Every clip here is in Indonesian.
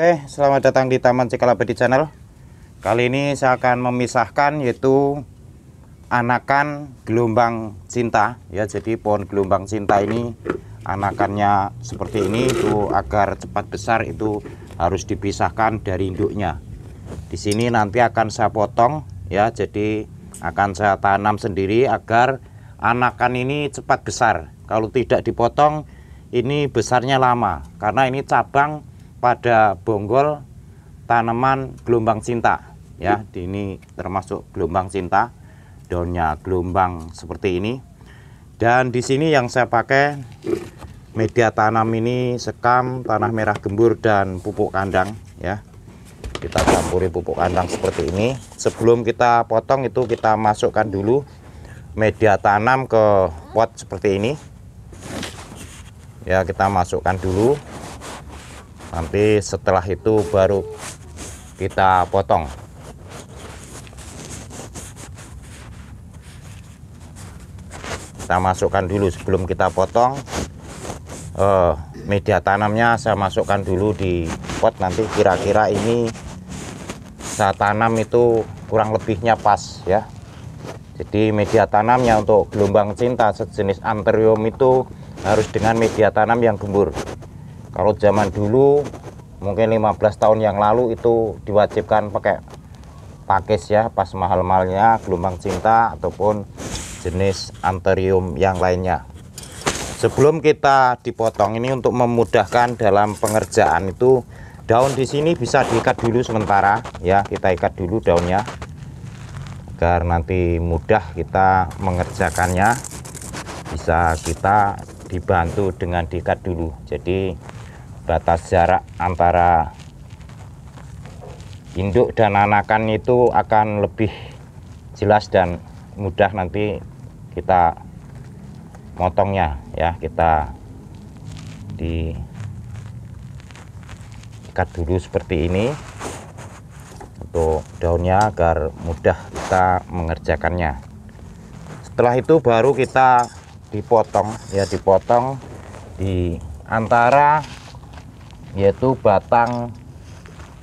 Oke, selamat datang di Taman Cikalabadi Channel. Kali ini saya akan memisahkan yaitu anakan gelombang cinta ya. Jadi pohon gelombang cinta ini anakannya seperti ini itu agar cepat besar itu harus dipisahkan dari induknya. Di sini nanti akan saya potong ya. Jadi akan saya tanam sendiri agar anakan ini cepat besar. Kalau tidak dipotong ini besarnya lama karena ini cabang pada bonggol tanaman gelombang cinta ya hmm. ini termasuk gelombang cinta daunnya gelombang seperti ini dan di sini yang saya pakai media tanam ini sekam tanah merah gembur dan pupuk kandang ya kita campuri pupuk kandang seperti ini sebelum kita potong itu kita masukkan dulu media tanam ke pot seperti ini ya kita masukkan dulu nanti setelah itu baru kita potong kita masukkan dulu sebelum kita potong eh, media tanamnya saya masukkan dulu di pot nanti kira-kira ini saya tanam itu kurang lebihnya pas ya jadi media tanamnya untuk gelombang cinta sejenis anterium itu harus dengan media tanam yang gembur kalau zaman dulu mungkin 15 tahun yang lalu itu diwajibkan pakai pakis ya pas mahal-mahalnya gelombang cinta ataupun jenis anterium yang lainnya. Sebelum kita dipotong ini untuk memudahkan dalam pengerjaan itu daun di sini bisa diikat dulu sementara ya kita ikat dulu daunnya agar nanti mudah kita mengerjakannya bisa kita dibantu dengan diikat dulu jadi batas jarak antara induk dan anakan itu akan lebih jelas dan mudah nanti kita motongnya ya kita di ikat dulu seperti ini untuk daunnya agar mudah kita mengerjakannya setelah itu baru kita dipotong ya dipotong di antara yaitu batang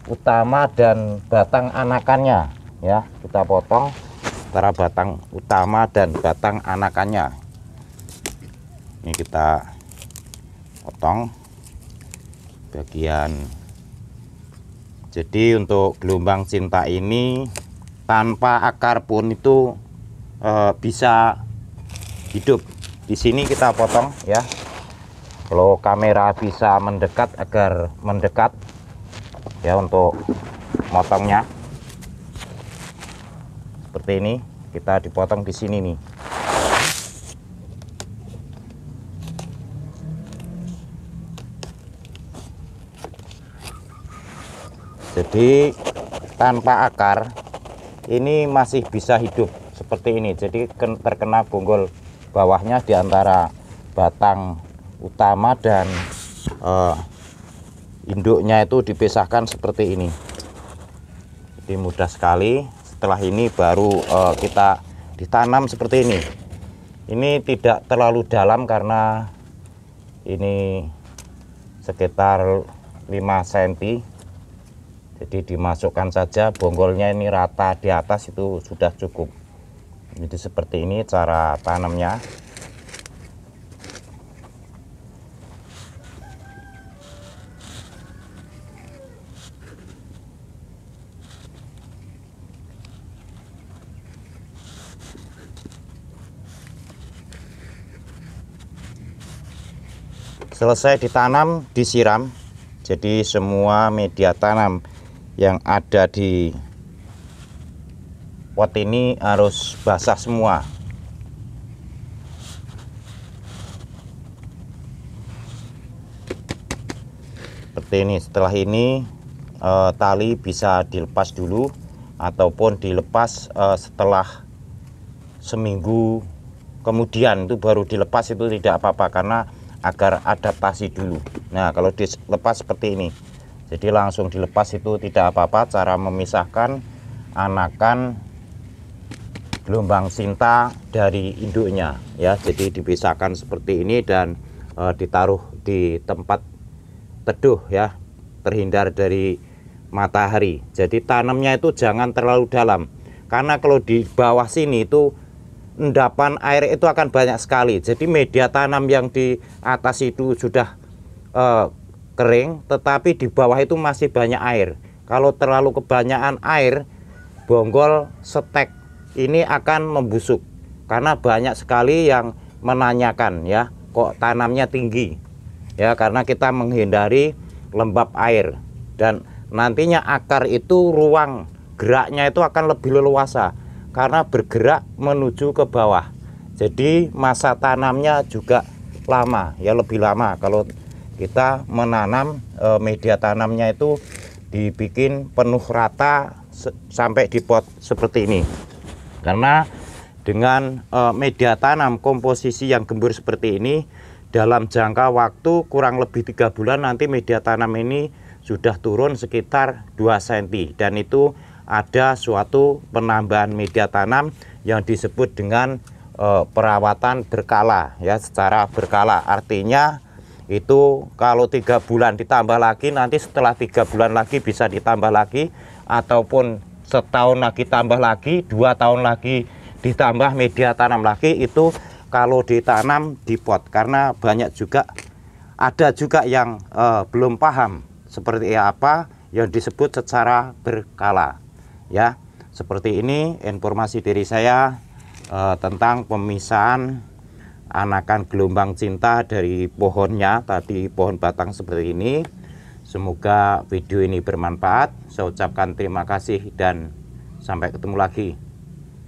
utama dan batang anakannya ya kita potong antara batang utama dan batang anakannya ini kita potong bagian jadi untuk gelombang cinta ini tanpa akar pun itu e, bisa hidup di sini kita potong ya kalau kamera bisa mendekat agar mendekat ya untuk motongnya seperti ini kita dipotong di sini nih jadi tanpa akar ini masih bisa hidup seperti ini jadi terkena bonggol bawahnya diantara batang utama dan uh, induknya itu dipisahkan seperti ini jadi mudah sekali setelah ini baru uh, kita ditanam seperti ini ini tidak terlalu dalam karena ini sekitar 5 cm jadi dimasukkan saja bonggolnya ini rata di atas itu sudah cukup jadi seperti ini cara tanamnya selesai ditanam disiram jadi semua media tanam yang ada di pot ini harus basah semua seperti ini setelah ini e, tali bisa dilepas dulu ataupun dilepas e, setelah seminggu kemudian itu baru dilepas itu tidak apa-apa karena agar adaptasi dulu nah kalau dilepas seperti ini jadi langsung dilepas itu tidak apa-apa cara memisahkan anakan gelombang sinta dari induknya ya jadi dipisahkan seperti ini dan e, ditaruh di tempat teduh ya terhindar dari matahari jadi tanamnya itu jangan terlalu dalam karena kalau di bawah sini itu endapan air itu akan banyak sekali. Jadi media tanam yang di atas itu sudah uh, kering, tetapi di bawah itu masih banyak air. Kalau terlalu kebanyakan air, bonggol setek ini akan membusuk karena banyak sekali yang menanyakan ya kok tanamnya tinggi ya karena kita menghindari lembab air dan nantinya akar itu ruang geraknya itu akan lebih leluasa karena bergerak menuju ke bawah jadi masa tanamnya juga lama ya lebih lama kalau kita menanam e, media tanamnya itu dibikin penuh rata sampai di pot seperti ini karena dengan e, media tanam komposisi yang gembur seperti ini dalam jangka waktu kurang lebih tiga bulan nanti media tanam ini sudah turun sekitar 2 cm dan itu ada suatu penambahan media tanam yang disebut dengan uh, perawatan berkala ya secara berkala artinya itu kalau tiga bulan ditambah lagi nanti setelah tiga bulan lagi bisa ditambah lagi ataupun setahun lagi tambah lagi dua tahun lagi ditambah media tanam lagi itu kalau ditanam di pot karena banyak juga ada juga yang uh, belum paham seperti apa yang disebut secara berkala ya seperti ini informasi dari saya eh, tentang pemisahan anakan gelombang cinta dari pohonnya tadi pohon batang seperti ini semoga video ini bermanfaat saya ucapkan terima kasih dan sampai ketemu lagi